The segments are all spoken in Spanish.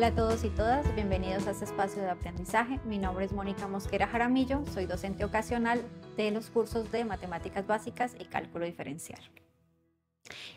Hola a todos y todas, bienvenidos a este espacio de aprendizaje. Mi nombre es Mónica Mosquera Jaramillo, soy docente ocasional de los cursos de Matemáticas Básicas y Cálculo Diferencial.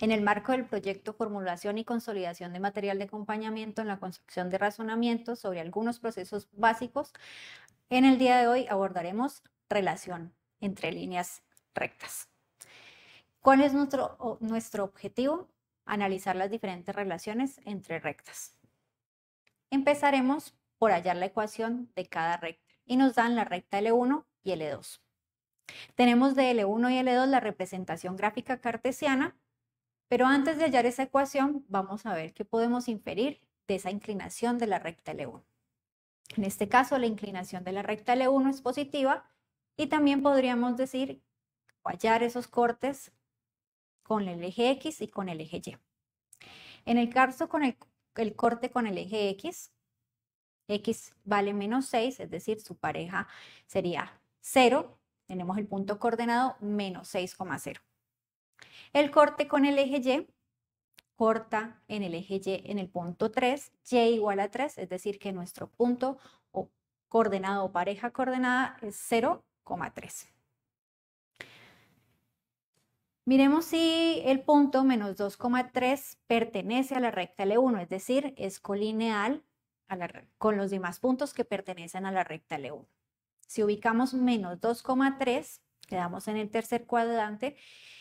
En el marco del proyecto Formulación y Consolidación de Material de Acompañamiento en la Construcción de Razonamiento sobre algunos procesos básicos, en el día de hoy abordaremos relación entre líneas rectas. ¿Cuál es nuestro, nuestro objetivo? Analizar las diferentes relaciones entre rectas. Empezaremos por hallar la ecuación de cada recta y nos dan la recta L1 y L2. Tenemos de L1 y L2 la representación gráfica cartesiana, pero antes de hallar esa ecuación vamos a ver qué podemos inferir de esa inclinación de la recta L1. En este caso la inclinación de la recta L1 es positiva y también podríamos decir o hallar esos cortes con el eje X y con el eje Y. En el caso con el el corte con el eje X, X vale menos 6, es decir, su pareja sería 0, tenemos el punto coordenado menos 6,0. El corte con el eje Y corta en el eje Y en el punto 3, Y igual a 3, es decir, que nuestro punto o coordenado o pareja coordenada es 0,3. Miremos si el punto menos 2,3 pertenece a la recta L1, es decir, es colineal con los demás puntos que pertenecen a la recta L1. Si ubicamos menos 2,3, quedamos en el tercer cuadrante,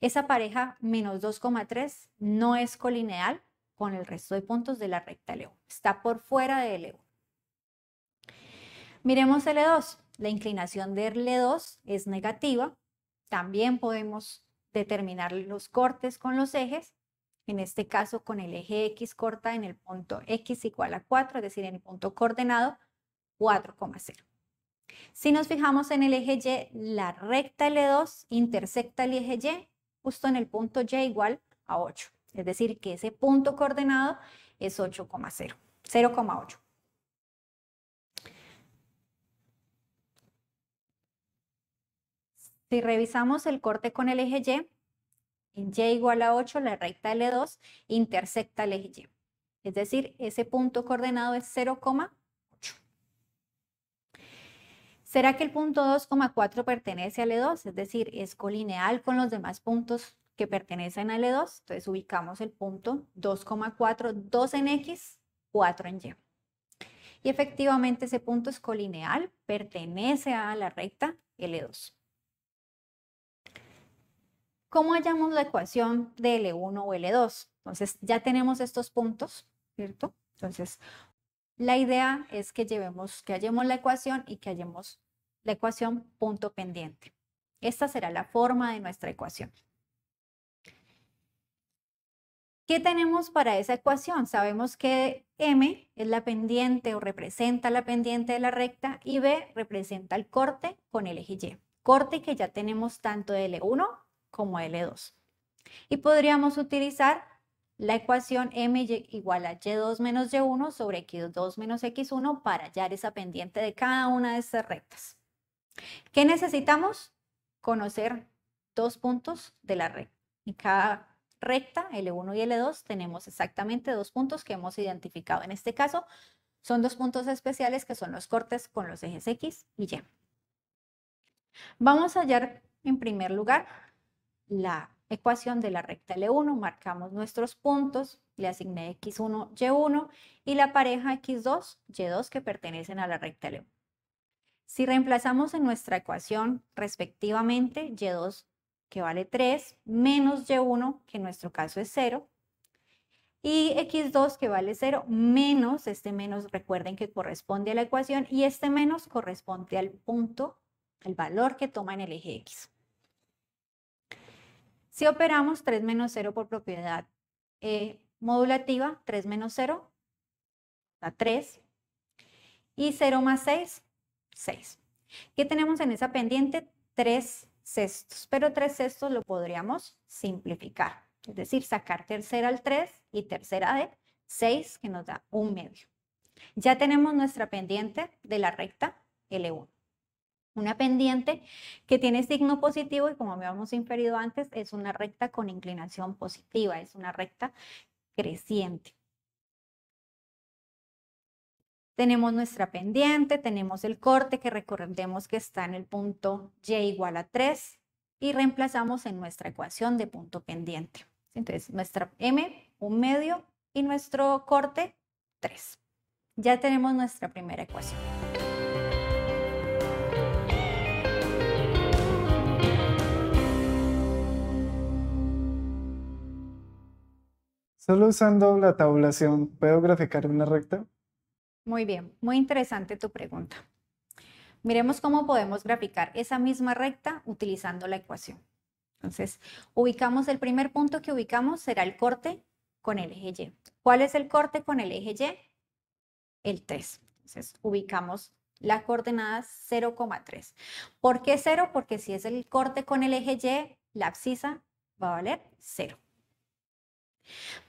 esa pareja menos 2,3 no es colineal con el resto de puntos de la recta L1, está por fuera de L1. Miremos L2, la inclinación de L2 es negativa, también podemos determinar los cortes con los ejes, en este caso con el eje X corta en el punto X igual a 4, es decir, en el punto coordenado 4,0. Si nos fijamos en el eje Y, la recta L2 intersecta el eje Y justo en el punto Y igual a 8, es decir, que ese punto coordenado es 8,0, 0,8. Si revisamos el corte con el eje Y, en Y igual a 8, la recta L2 intersecta el eje Y. Es decir, ese punto coordenado es 0,8. ¿Será que el punto 2,4 pertenece a L2? E es decir, es colineal con los demás puntos que pertenecen a L2. E Entonces ubicamos el punto 2,4, 2 en X, 4 en Y. Y efectivamente ese punto es colineal, pertenece a la recta L2. ¿Cómo hallamos la ecuación de L1 e o L2? Entonces, ya tenemos estos puntos, ¿cierto? Entonces, la idea es que llevemos, que hallemos la ecuación y que hallemos la ecuación punto pendiente. Esta será la forma de nuestra ecuación. ¿Qué tenemos para esa ecuación? Sabemos que M es la pendiente o representa la pendiente de la recta y B representa el corte con el eje Y. Corte que ya tenemos tanto de L1 e como L2. Y podríamos utilizar la ecuación m igual a y2 menos y1 sobre x2 menos x1 para hallar esa pendiente de cada una de estas rectas. ¿Qué necesitamos? Conocer dos puntos de la recta. En cada recta, L1 y L2, tenemos exactamente dos puntos que hemos identificado. En este caso, son dos puntos especiales que son los cortes con los ejes X y Y. Vamos a hallar en primer lugar la ecuación de la recta L1, e marcamos nuestros puntos, le asigné X1, Y1 y la pareja X2, Y2 que pertenecen a la recta L1. E si reemplazamos en nuestra ecuación respectivamente Y2 que vale 3 menos Y1 que en nuestro caso es 0 y X2 que vale 0 menos este menos recuerden que corresponde a la ecuación y este menos corresponde al punto, el valor que toma en el eje X. Si operamos 3 menos 0 por propiedad eh, modulativa, 3 menos 0 da 3. Y 0 más 6, 6. ¿Qué tenemos en esa pendiente? 3 sextos, pero 3 sextos lo podríamos simplificar. Es decir, sacar tercera al 3 y tercera de 6, que nos da un medio. Ya tenemos nuestra pendiente de la recta L1. Una pendiente que tiene signo positivo y como habíamos inferido antes, es una recta con inclinación positiva, es una recta creciente. Tenemos nuestra pendiente, tenemos el corte que recordemos que está en el punto y igual a 3 y reemplazamos en nuestra ecuación de punto pendiente. Entonces, nuestra m, un medio y nuestro corte, 3. Ya tenemos nuestra primera ecuación. Solo usando la tabulación, ¿puedo graficar una recta? Muy bien, muy interesante tu pregunta. Miremos cómo podemos graficar esa misma recta utilizando la ecuación. Entonces, ubicamos el primer punto que ubicamos será el corte con el eje Y. ¿Cuál es el corte con el eje Y? El 3. Entonces, ubicamos la coordenada 0,3. ¿Por qué 0? Porque si es el corte con el eje Y, la abscisa va a valer 0.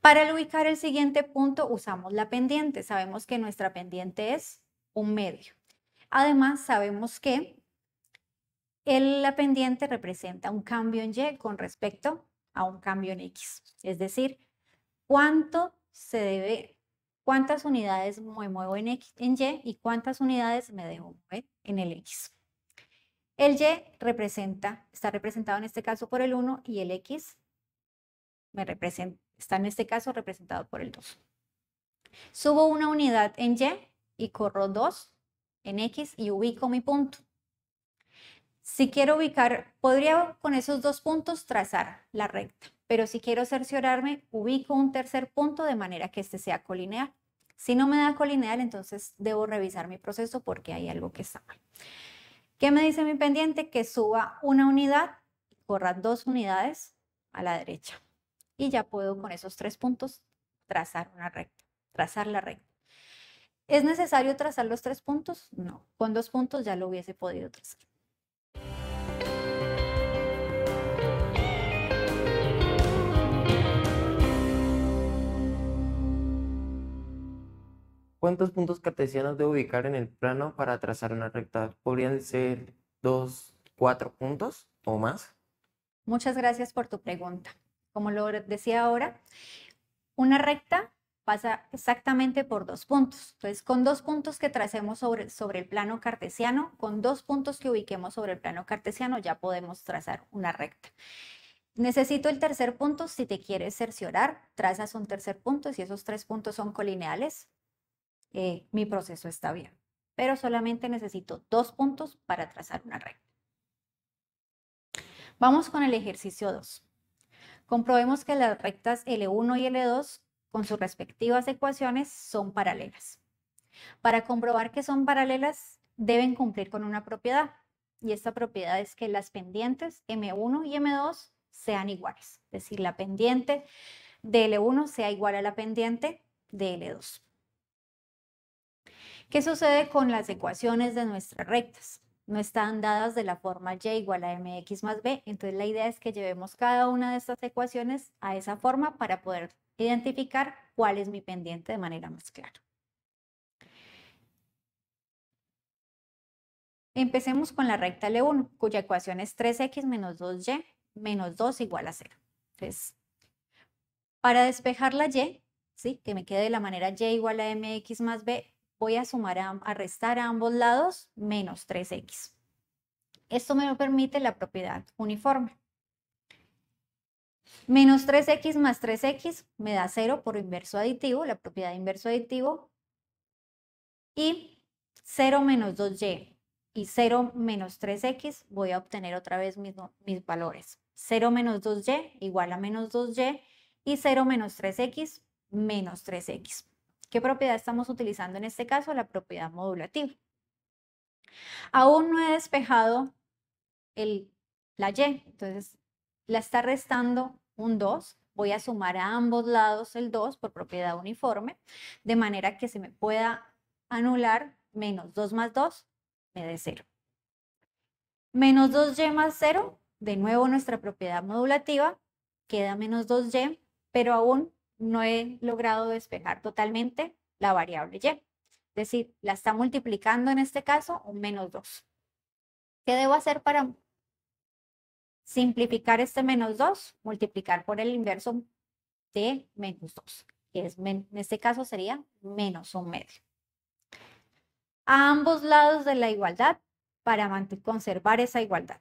Para ubicar el siguiente punto usamos la pendiente. Sabemos que nuestra pendiente es un medio. Además, sabemos que la pendiente representa un cambio en Y con respecto a un cambio en X. Es decir, cuánto se debe, cuántas unidades me muevo en, Y y cuántas unidades me dejo en el X. El Y representa, está representado en este caso por el 1 y el X me representa, Está en este caso representado por el 2. Subo una unidad en Y y corro 2 en X y ubico mi punto. Si quiero ubicar, podría con esos dos puntos trazar la recta, pero si quiero cerciorarme, ubico un tercer punto de manera que este sea colineal. Si no me da colineal, entonces debo revisar mi proceso porque hay algo que está mal. ¿Qué me dice mi pendiente? Que suba una unidad, corra dos unidades a la derecha y ya puedo con esos tres puntos trazar una recta, trazar la recta. ¿Es necesario trazar los tres puntos? No, con dos puntos ya lo hubiese podido trazar. ¿Cuántos puntos cartesianos debo ubicar en el plano para trazar una recta? ¿Podrían ser dos, cuatro puntos o más? Muchas gracias por tu pregunta como lo decía ahora, una recta pasa exactamente por dos puntos. Entonces, con dos puntos que tracemos sobre, el plano cartesiano, con dos puntos que ubiquemos sobre el plano cartesiano, ya podemos trazar una recta. Necesito el tercer punto, si te quieres cerciorar, trazas un tercer punto, si esos tres puntos son colineales, eh, mi proceso está bien. Pero solamente necesito dos puntos para trazar una recta. Vamos con el ejercicio 2. Comprobemos que las rectas L1 y L2 con sus respectivas ecuaciones son paralelas. Para comprobar que son paralelas, deben cumplir con una propiedad. Y esta propiedad es que las pendientes M1 y M2 sean iguales. Es decir, la pendiente de L1 sea igual a la pendiente de L2. ¿Qué sucede con las ecuaciones de nuestras rectas? no están dadas de la forma y igual a mx más b. Entonces la idea es que llevemos cada una de estas ecuaciones a esa forma para poder identificar cuál es mi pendiente de manera más clara. Empecemos con la recta L1, cuya ecuación es 3x menos 2y menos 2 igual a 0. Entonces, para despejar la y, ¿sí? que me quede de la manera y igual a mx más b, voy a sumar a, restar a ambos lados menos 3x. Esto me lo permite la propiedad uniforme. Menos 3x más 3x me da 0 por inverso aditivo, la propiedad de inverso aditivo. Y 0 menos 2y y 0 menos 3x voy a obtener otra vez mis, mis valores. 0 menos 2y igual a menos 2y y 0 menos 3x menos 3x. ¿Qué propiedad estamos utilizando en este caso? La propiedad modulativa. Aún no he despejado el, la Y, entonces la está restando un 2. Voy a sumar a ambos lados el 2 por propiedad uniforme, de manera que se me pueda anular menos 2 más 2, me dé 0. Menos 2y más 0, de nuevo nuestra propiedad modulativa, queda menos 2y, pero aún no he logrado despejar totalmente la variable y. Es decir, la está multiplicando en este caso un menos 2. ¿Qué debo hacer para simplificar este menos 2? Multiplicar por el inverso de menos 2, que en este caso sería menos un medio. A ambos lados de la igualdad para conservar esa igualdad.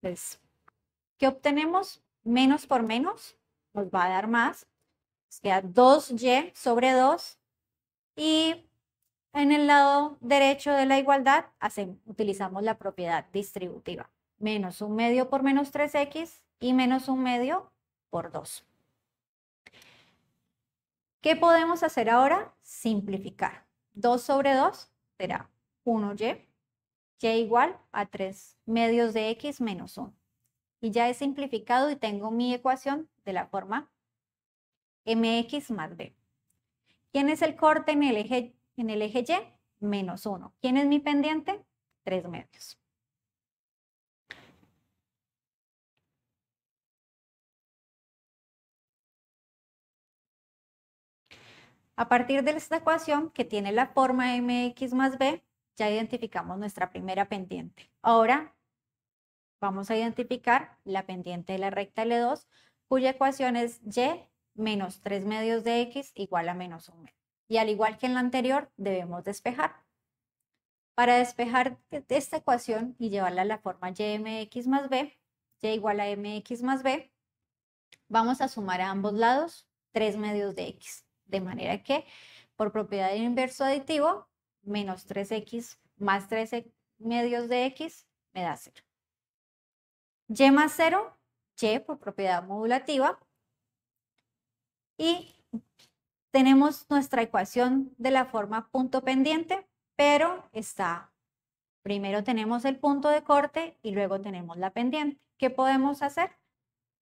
Entonces, ¿qué obtenemos? Menos por menos nos va a dar más. O sea, 2y sobre 2. Y en el lado derecho de la igualdad utilizamos la propiedad distributiva. Menos un medio por menos 3x y menos un medio por 2. ¿Qué podemos hacer ahora? Simplificar. 2 sobre 2 será 1y, y igual a 3 medios de x menos 1. Y ya he simplificado y tengo mi ecuación de la forma mx más b. ¿Quién es el corte en el eje, en el eje Y? Menos 1. ¿Quién es mi pendiente? 3 medios. A partir de esta ecuación que tiene la forma mx más b, ya identificamos nuestra primera pendiente. Ahora vamos a identificar la pendiente de la recta L2 cuya ecuación es y menos 3 medios de x igual a menos 1 medio. Y al igual que en la anterior, debemos despejar. Para despejar esta ecuación y llevarla a la forma y mx más b, y igual a mx más b, vamos a sumar a ambos lados 3 medios de x. De manera que, por propiedad del inverso aditivo, menos 3x más 3 medios de x me da 0. Y más 0 por propiedad modulativa. Y tenemos nuestra ecuación de la forma punto pendiente, pero está, primero tenemos el punto de corte y luego tenemos la pendiente. ¿Qué podemos hacer?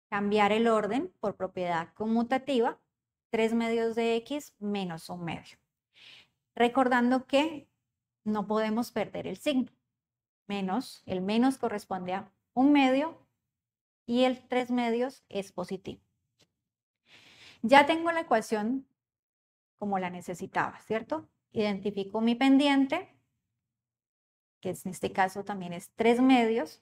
Cambiar el orden por propiedad conmutativa, 3 medios de x menos un medio. Recordando que no podemos perder el signo, menos, el menos corresponde a un medio y el 3 medios es positivo. Ya tengo la ecuación como la necesitaba, ¿cierto? Identifico mi pendiente, que en este caso también es 3 medios,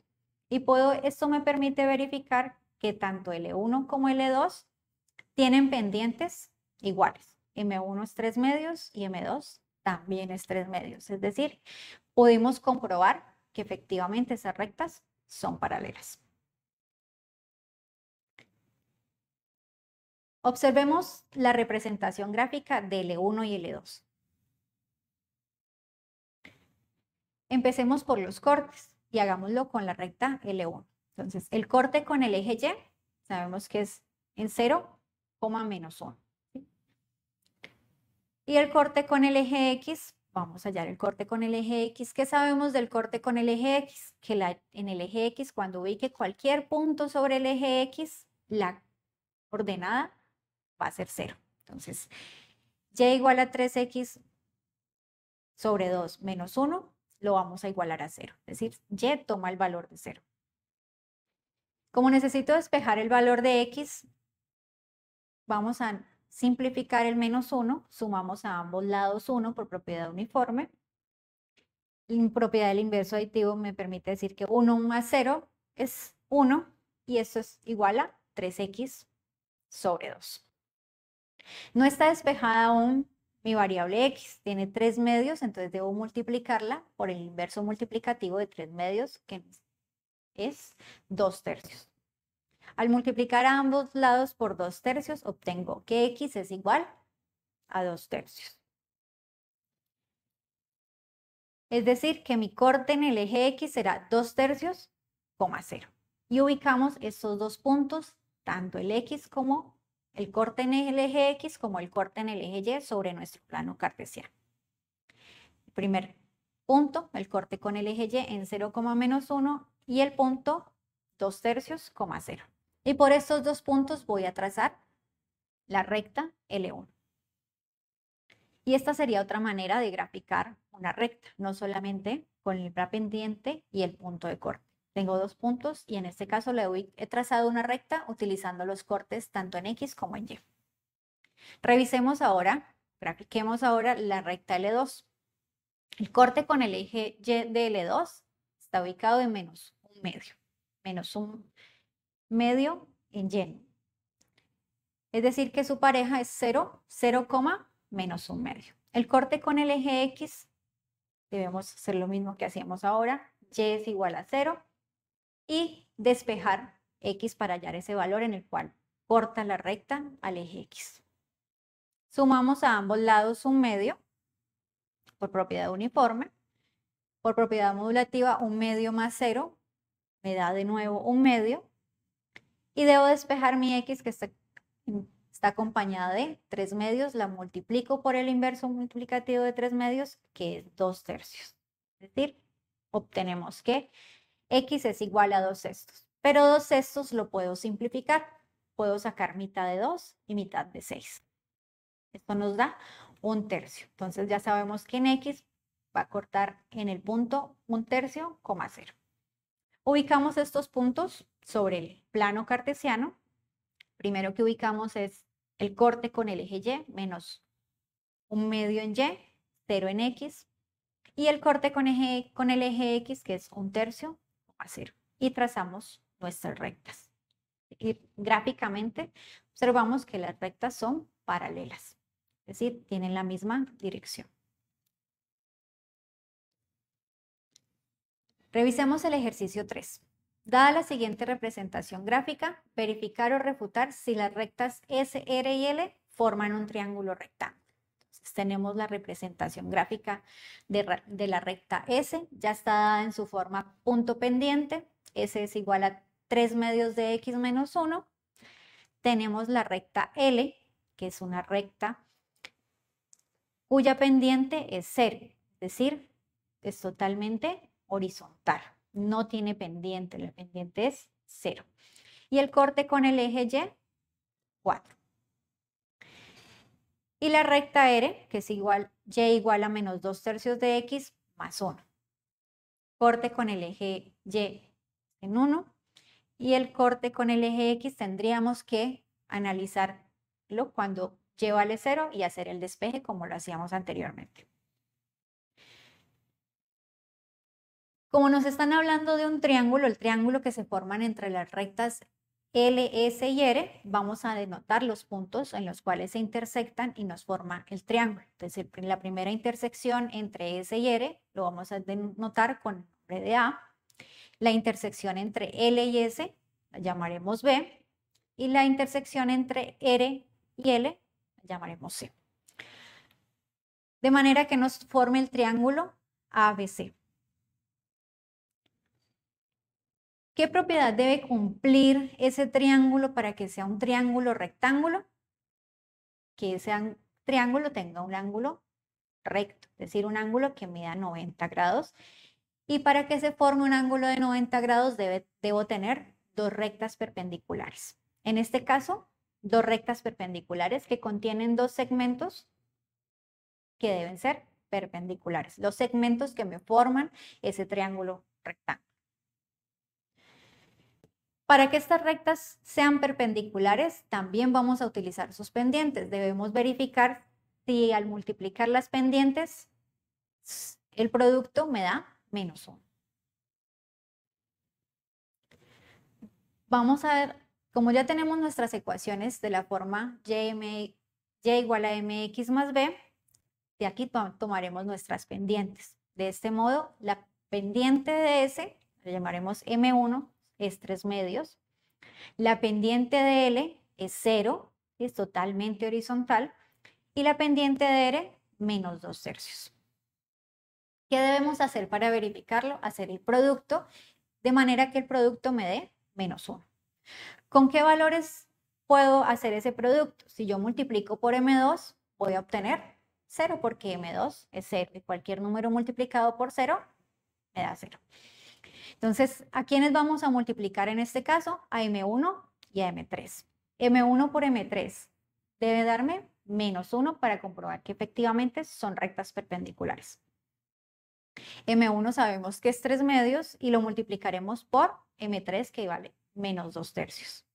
y puedo, esto me permite verificar que tanto L1 e como L2 e tienen pendientes iguales. M1 es 3 medios y M2 también es 3 medios. Es decir, pudimos comprobar que efectivamente esas rectas son paralelas. Observemos la representación gráfica de L1 e y L2. E Empecemos por los cortes y hagámoslo con la recta L1. Entonces, el corte con el eje Y sabemos que es en 0, menos 1. Y el corte con el eje X, vamos a hallar el corte con el eje X. ¿Qué sabemos del corte con el eje X? Que la, en el eje X, cuando ubique cualquier punto sobre el eje X, la ordenada va a ser 0. Entonces, y igual a 3x sobre 2 menos 1 lo vamos a igualar a 0. Es decir, y toma el valor de 0. Como necesito despejar el valor de x, vamos a simplificar el menos 1, sumamos a ambos lados 1 por propiedad uniforme. propiedad del inverso aditivo me permite decir que 1 más 0 es 1 y esto es igual a 3x sobre 2. No está despejada aún mi variable x, tiene tres medios, entonces debo multiplicarla por el inverso multiplicativo de tres medios, que es dos tercios. Al multiplicar a ambos lados por dos tercios, obtengo que x es igual a dos tercios. Es decir, que mi corte en el eje X será dos tercios, coma Y ubicamos estos dos puntos, tanto el X como el corte en el eje X como el corte en el eje Y sobre nuestro plano cartesiano. El primer punto, el corte con el eje Y en 0,1 y el punto 2 tercios, 0. Y por estos dos puntos voy a trazar la recta L1. Y esta sería otra manera de graficar una recta, no solamente con la pendiente y el punto de corte. Tengo dos puntos y en este caso le he trazado una recta utilizando los cortes tanto en X como en Y. Revisemos ahora, practiquemos ahora la recta L2. El corte con el eje Y de L2 está ubicado en menos un medio, menos un medio en Y. Es decir, que su pareja es 0, 0, menos un medio. El corte con el eje X, debemos hacer lo mismo que hacíamos ahora, Y es igual a 0, y despejar x para hallar ese valor en el cual corta la recta al eje x. Sumamos a ambos lados un medio por propiedad uniforme. Por propiedad modulativa, un medio más cero me da de nuevo un medio. Y debo despejar mi x que está, acompañada de tres medios. La multiplico por el inverso multiplicativo de tres medios, que es dos tercios. Es decir, obtenemos que X es igual a 2 sextos, pero 2 sextos lo puedo simplificar. Puedo sacar mitad de 2 y mitad de 6. Esto nos da un tercio. Entonces ya sabemos que en X va a cortar en el punto un tercio, cero. Ubicamos estos puntos sobre el plano cartesiano. Primero que ubicamos es el corte con el eje Y, menos un medio en Y, cero en X. Y el corte con, eje, con el eje X, que es un tercio, y trazamos nuestras rectas. Y gráficamente observamos que las rectas son paralelas, es decir, tienen la misma dirección. Revisemos el ejercicio 3. Dada la siguiente representación gráfica, verificar o refutar si las rectas S, R y L forman un triángulo rectángulo tenemos la representación gráfica de, de la recta S, ya está dada en su forma punto pendiente, S es igual a 3 medios de X menos 1. Tenemos la recta L, que es una recta cuya pendiente es 0, es decir, es totalmente horizontal, no tiene pendiente, la pendiente es 0. Y el corte con el eje Y, 4 y la recta R, que es igual y igual a menos 2 tercios de x más 1. Corte con el eje y en 1 y el corte con el eje x tendríamos que analizarlo cuando y vale 0 y hacer el despeje como lo hacíamos anteriormente. Como nos están hablando de un triángulo, el triángulo que se forman entre las rectas L, S y R, vamos a denotar los puntos en los cuales se intersectan y nos forma el triángulo. Entonces, la primera intersección entre S y R lo vamos a denotar con el nombre de A. La intersección entre L y S la llamaremos B. Y la intersección entre R y L la llamaremos C. De manera que nos forme el triángulo ABC. ¿Qué propiedad debe cumplir ese triángulo para que sea un triángulo rectángulo? Que ese triángulo tenga un ángulo recto, es decir, un ángulo que mida 90 grados. Y para que se forme un ángulo de 90 grados debe, debo tener dos rectas perpendiculares. En este caso, dos rectas perpendiculares que contienen dos segmentos que deben ser perpendiculares, los segmentos que me forman ese triángulo rectángulo. Para que estas rectas sean perpendiculares, también vamos a utilizar sus pendientes. Debemos verificar si al multiplicar las pendientes, el producto me da menos 1. Vamos a ver, como ya tenemos nuestras ecuaciones de la forma y, igual a mx más b, de aquí tomaremos nuestras pendientes. De este modo, la pendiente de S, la llamaremos m1, es 3 medios. La pendiente de L es 0, es totalmente horizontal. Y la pendiente de R, menos 2 tercios. ¿Qué debemos hacer para verificarlo? Hacer el producto, de manera que el producto me dé menos 1. ¿Con qué valores puedo hacer ese producto? Si yo multiplico por M2, voy a obtener 0, porque M2 es 0, y cualquier número multiplicado por 0 me da 0. Entonces, ¿a quiénes vamos a multiplicar en este caso? A M1 y a M3. M1 por M3 debe darme menos 1 para comprobar que efectivamente son rectas perpendiculares. M1 sabemos que es 3 medios y lo multiplicaremos por M3 que vale menos 2 tercios.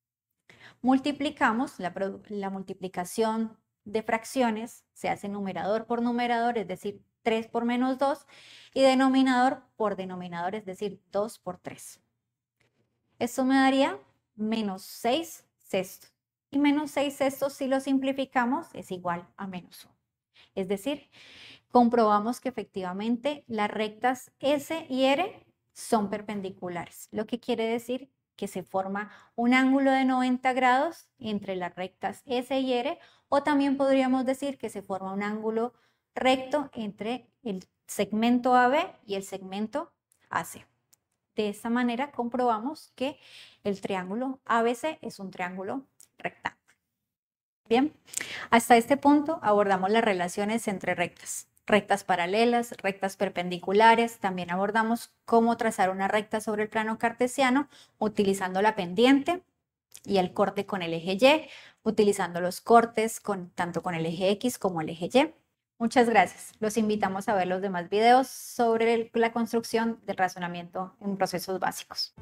Multiplicamos, la, la multiplicación de fracciones se hace numerador por numerador, es decir, 3 por menos 2 y denominador por denominador, es decir, 2 por 3. Esto me daría menos 6 sextos. Y menos 6 sextos, si lo simplificamos, es igual a menos 1. Es decir, comprobamos que efectivamente las rectas S y R son perpendiculares, lo que quiere decir que se forma un ángulo de 90 grados entre las rectas S y R, o también podríamos decir que se forma un ángulo recto entre el segmento AB y el segmento AC. De esta manera comprobamos que el triángulo ABC es un triángulo rectángulo. Bien, hasta este punto abordamos las relaciones entre rectas, rectas paralelas, rectas perpendiculares, también abordamos cómo trazar una recta sobre el plano cartesiano utilizando la pendiente y el corte con el eje Y, utilizando los cortes tanto con el eje X como el eje Y Muchas gracias. Los invitamos a ver los demás videos sobre la construcción del razonamiento en procesos básicos.